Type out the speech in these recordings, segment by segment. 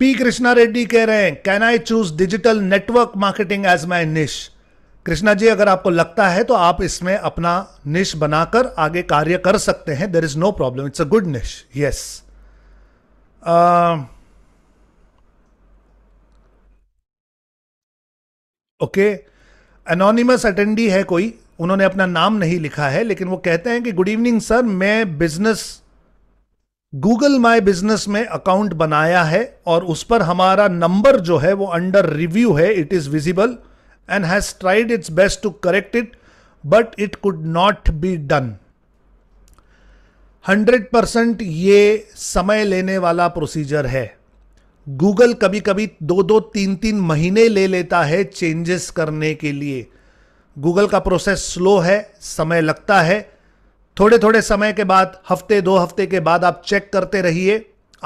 P Krishna Reddy कह रहे हैं can I choose digital network marketing as my niche Krishna जी अगर आपको लगता है तो आप इसमें अपना निश बनाकर आगे कार्य कर सकते हैं there is no problem it's a good niche yes okay anonymous attendee है कोई उन्होंने अपना नाम नहीं लिखा है लेकिन वो कहते हैं कि गुड इवनिंग सर मैं बिजनेस गूगल माई बिजनेस में अकाउंट बनाया है और उस पर हमारा नंबर जो है वो अंडर रिव्यू है it is visible and has tried its best to correct it but it could not be done hundred percent ये समय लेने वाला प्रोसीजर है गूगल कभी कभी दो दो तीन तीन महीने ले लेता है चेंजेस करने के लिए गूगल का प्रोसेस स्लो है समय लगता है थोड़े थोड़े समय के बाद हफ्ते दो हफ्ते के बाद आप चेक करते रहिए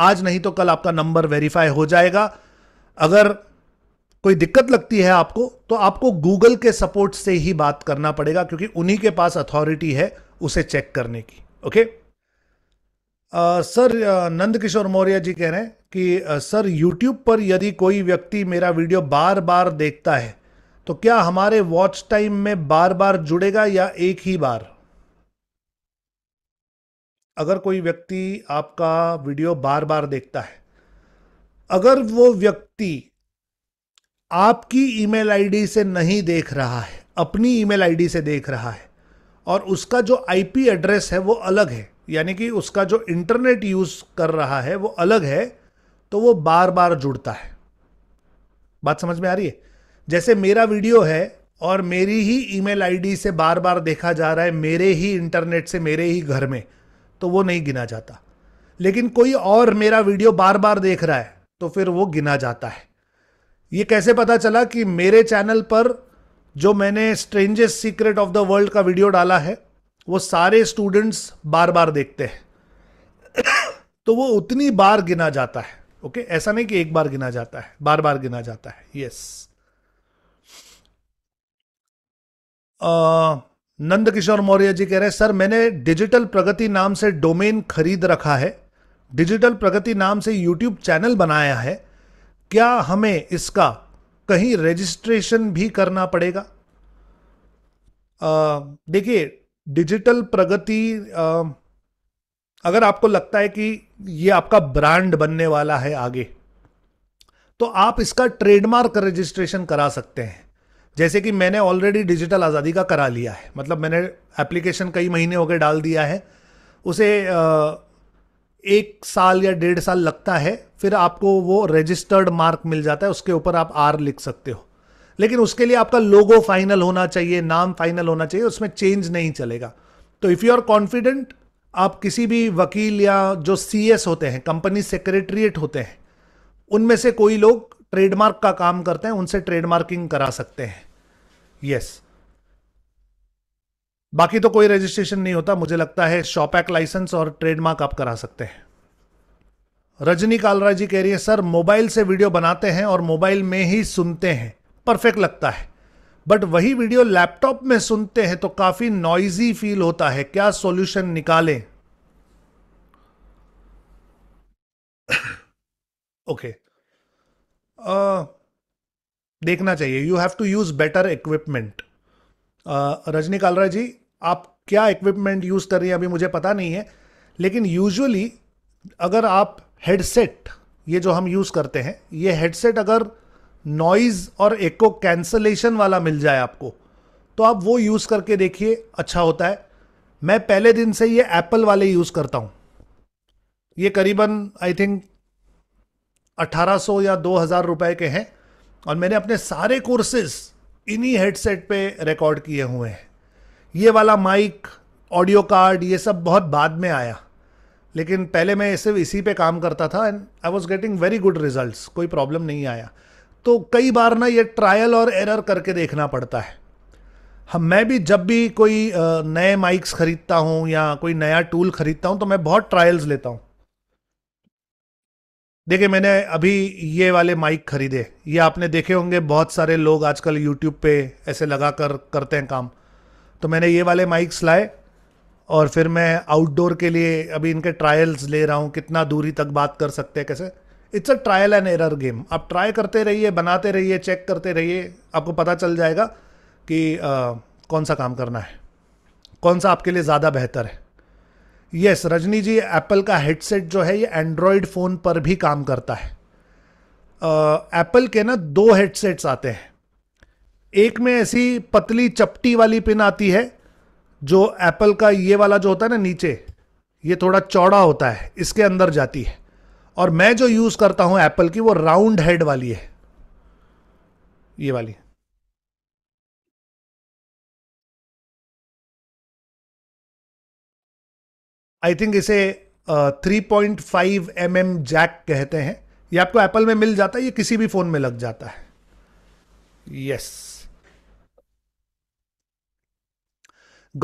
आज नहीं तो कल आपका नंबर वेरीफाई हो जाएगा अगर कोई दिक्कत लगती है आपको तो आपको गूगल के सपोर्ट से ही बात करना पड़ेगा क्योंकि उन्हीं के पास अथॉरिटी है उसे चेक करने की ओके सर नंद किशोर मौर्य जी कह रहे हैं कि सर यूट्यूब पर यदि कोई व्यक्ति मेरा वीडियो बार बार देखता है तो क्या हमारे वॉच टाइम में बार बार जुड़ेगा या एक ही बार अगर कोई व्यक्ति आपका वीडियो बार बार देखता है अगर वो व्यक्ति आपकी ईमेल आईडी से नहीं देख रहा है अपनी ईमेल आईडी से देख रहा है और उसका जो आईपी एड्रेस है वो अलग है यानी कि उसका जो इंटरनेट यूज़ कर रहा है वो अलग है तो वो बार बार जुड़ता है बात समझ में आ रही है जैसे मेरा वीडियो है और मेरी ही ईमेल आईडी से बार बार देखा जा रहा है मेरे ही इंटरनेट से मेरे ही घर में तो वो नहीं गिना जाता लेकिन कोई और मेरा वीडियो बार बार देख रहा है तो फिर वो गिना जाता है ये कैसे पता चला कि मेरे चैनल पर जो मैंने strangest secret of the world का वीडियो डाला है वो सारे स्टूडेंट्स बार बार देखते हैं तो वो उतनी बार गिना जाता है ओके okay? ऐसा नहीं कि एक बार गिना जाता है बार बार गिना जाता है yes yes. uh, Nand Kishore Maurya ji कह रहे हैं सर मैंने डिजिटल प्रगति नाम से डोमेन खरीद रखा है डिजिटल प्रगति नाम से यूट्यूब चैनल बनाया है क्या हमें इसका कहीं रजिस्ट्रेशन भी करना पड़ेगा देखिए डिजिटल प्रगति आ, अगर आपको लगता है कि ये आपका ब्रांड बनने वाला है आगे तो आप इसका ट्रेडमार्क रजिस्ट्रेशन करा सकते हैं जैसे कि मैंने ऑलरेडी डिजिटल आज़ादी का करा लिया है मतलब मैंने एप्लीकेशन कई महीने हो गए डाल दिया है उसे एक साल या डेढ़ साल लगता है फिर आपको वो रजिस्टर्ड मार्क मिल जाता है उसके ऊपर आप आर लिख सकते हो लेकिन उसके लिए आपका लोगो फाइनल होना चाहिए नाम फाइनल होना चाहिए उसमें चेंज नहीं चलेगा तो इफ़ यू आर कॉन्फिडेंट आप किसी भी वकील या जो सी होते हैं कंपनी सेक्रेटरिएट होते हैं उनमें से कोई लोग ट्रेडमार्क का काम करते हैं उनसे ट्रेडमार्किंग करा सकते हैं यस बाकी तो कोई रजिस्ट्रेशन नहीं होता मुझे लगता है शॉप एक्ट लाइसेंस और ट्रेडमार्क आप करा सकते हैं रजनी कालरा जी कह रही है सर मोबाइल से वीडियो बनाते हैं और मोबाइल में ही सुनते हैं परफेक्ट लगता है बट वही वीडियो लैपटॉप में सुनते हैं तो काफी नॉइजी फील होता है क्या सॉल्यूशन निकालें ओके okay. देखना चाहिए you have to use better equipment Rajni Kalra ji आप क्या इक्विपमेंट यूज़ कर रही हैं अभी मुझे पता नहीं है लेकिन यूजुअली अगर आप हेडसेट ये जो हम यूज़ करते हैं ये हेडसेट अगर नॉइज़ और एको कैंसलेशन वाला मिल जाए आपको तो आप वो यूज़ करके देखिए अच्छा होता है मैं पहले दिन से ये एप्पल वाले यूज़ करता हूँ ये करीबन आई थिंक 1800 या 2000 रुपए के हैं और मैंने अपने सारे कोर्सेस इन्हीं हेडसेट पे रिकॉर्ड किए हुए हैं ये वाला माइक ऑडियो कार्ड ये सब बहुत बाद में आया लेकिन पहले मैं सिर्फ इसी पे काम करता था and I was getting very good result कोई प्रॉब्लम नहीं आया तो कई बार ना ये ट्रायल और एरर करके देखना पड़ता है हम मैं भी जब भी कोई नए माइक्स ख़रीदता हूँ या कोई नया टूल ख़रीदता हूँ तो मैं बहुत ट्रायल्स लेता हूँ देखिए मैंने अभी ये वाले माइक खरीदे ये आपने देखे होंगे बहुत सारे लोग आजकल यूट्यूब पे ऐसे लगा कर करते हैं काम तो मैंने ये वाले माइक्स लाए और फिर मैं आउटडोर के लिए अभी इनके ट्रायल्स ले रहा हूँ कितना दूरी तक बात कर सकते हैं कैसे it's a trial and error game आप ट्राई करते रहिए बनाते रहिए चेक करते रहिए आपको पता चल जाएगा कि आ, कौन सा काम करना है कौन सा आपके लिए ज़्यादा बेहतर है yes yes, Rajni ji Apple का हेडसेट जो है ये एंड्रॉयड फ़ोन पर भी काम करता है एप्पल के ना दो हेडसेट्स आते हैं एक में ऐसी पतली चपटी वाली पिन आती है जो एप्पल का ये वाला जो होता है ना नीचे ये थोड़ा चौड़ा होता है इसके अंदर जाती है और मैं जो यूज़ करता हूँ एप्पल की वो राउंड हेड वाली है ये वाली आई थिंक इसे three point five M M jack कहते हैं ये आपको एप्पल में मिल जाता है ये किसी भी फ़ोन में लग जाता है यस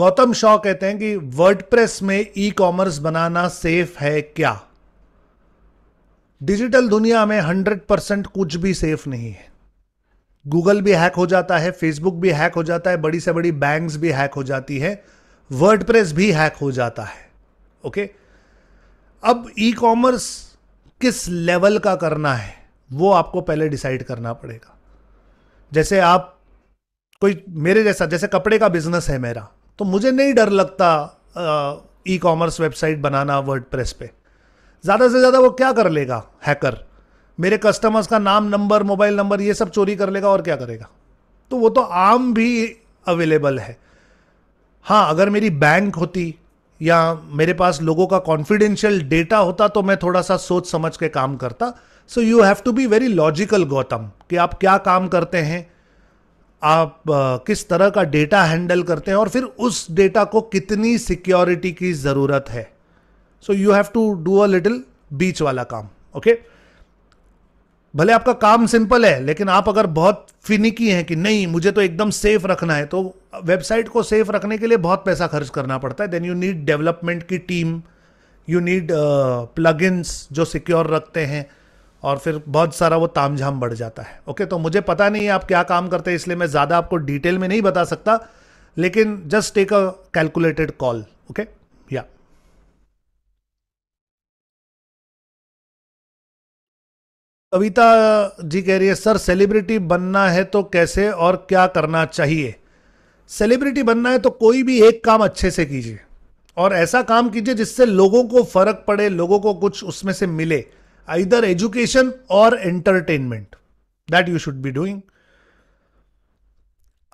गौतम शॉ कहते हैं कि वर्डप्रेस में ई कॉमर्स बनाना सेफ है क्या डिजिटल दुनिया में हंड्रेड परसेंट कुछ भी सेफ नहीं है गूगल भी हैक हो जाता है फेसबुक भी हैक हो जाता है बड़ी से बड़ी बैंक्स भी हैक हो जाती है वर्डप्रेस भी हैक हो जाता है ओके अब ई कॉमर्स किस लेवल का करना है वो आपको पहले डिसाइड करना पड़ेगा जैसे आप कोई मेरे जैसा जैसे कपड़े का बिजनेस है मेरा तो मुझे नहीं डर लगता ई कॉमर्स वेबसाइट बनाना वर्ड प्रेस पे ज़्यादा से ज़्यादा वो क्या कर लेगा हैकर मेरे कस्टमर्स का नाम नंबर मोबाइल नंबर ये सब चोरी कर लेगा और क्या करेगा तो वो तो आम भी अवेलेबल है हाँ अगर मेरी बैंक होती या मेरे पास लोगों का कॉन्फिडेंशियल डेटा होता तो मैं थोड़ा सा सोच समझ के काम करता so you have to be very logical Gautam कि आप क्या काम करते हैं आप किस तरह का डेटा हैंडल करते हैं और फिर उस डेटा को कितनी सिक्योरिटी की ज़रूरत है so you have to do a little बीच वाला काम ओके okay? भले आपका काम सिंपल है लेकिन आप अगर बहुत फिनिकी हैं कि नहीं मुझे तो एकदम सेफ रखना है तो वेबसाइट को सेफ रखने के लिए बहुत पैसा खर्च करना पड़ता है देन यू नीड डेवलपमेंट की टीम यू नीड प्लगइन्स जो सिक्योर रखते हैं और फिर बहुत सारा वो तामझाम बढ़ जाता है ओके okay, तो मुझे पता नहीं है आप क्या काम करते हैं इसलिए मैं ज़्यादा आपको डिटेल में नहीं बता सकता लेकिन just take a calculated call okay Kavita ji कह रही है सर सेलिब्रिटी बनना है तो कैसे और क्या करना चाहिए सेलिब्रिटी बनना है तो कोई भी एक काम अच्छे से कीजिए और ऐसा काम कीजिए जिससे लोगों को फर्क पड़े लोगों को कुछ उसमें से मिले इधर एजुकेशन और entertainment that you should be doing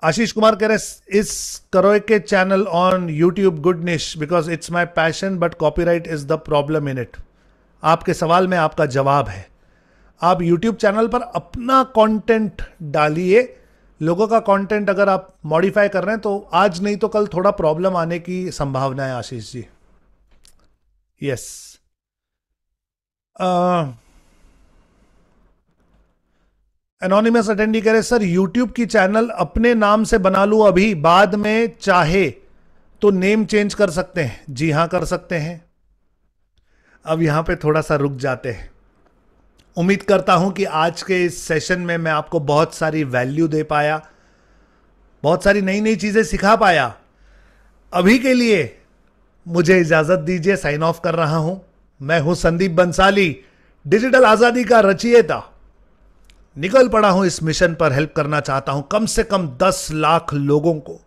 Ashish Kumar कह रहे इस करोए के channel on YouTube good niche because it's my passion but right is the problem in it आपके सवाल में आपका जवाब है आप YouTube चैनल पर अपना कंटेंट डालिए लोगों का कंटेंट अगर आप मॉडिफाई कर रहे हैं तो आज नहीं तो कल थोड़ा प्रॉब्लम आने की संभावना है Ashish ji yes anonymous attendee कह रहे सर यूट्यूब की चैनल अपने नाम से बना लूँ अभी बाद में चाहे तो नेम चेंज कर सकते हैं जी हाँ कर सकते हैं अब यहां पे थोड़ा सा रुक जाते हैं उम्मीद करता हूं कि आज के इस सेशन में मैं आपको बहुत सारी वैल्यू दे पाया बहुत सारी नई नई चीज़ें सिखा पाया अभी के लिए मुझे इजाज़त दीजिए साइन ऑफ कर रहा हूं मैं हूं संदीप बंसाली डिजिटल आज़ादी का रचयिता निकल पड़ा हूं इस मिशन पर हेल्प करना चाहता हूं कम से कम दस लाख लोगों को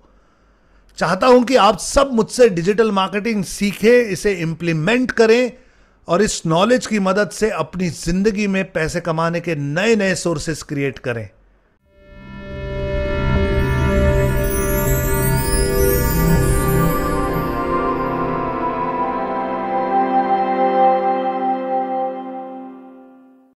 चाहता हूं कि आप सब मुझसे डिजिटल मार्केटिंग सीखें इसे इंप्लीमेंट करें और इस नॉलेज की मदद से अपनी जिंदगी में पैसे कमाने के नए नए सोर्सेस क्रिएट करें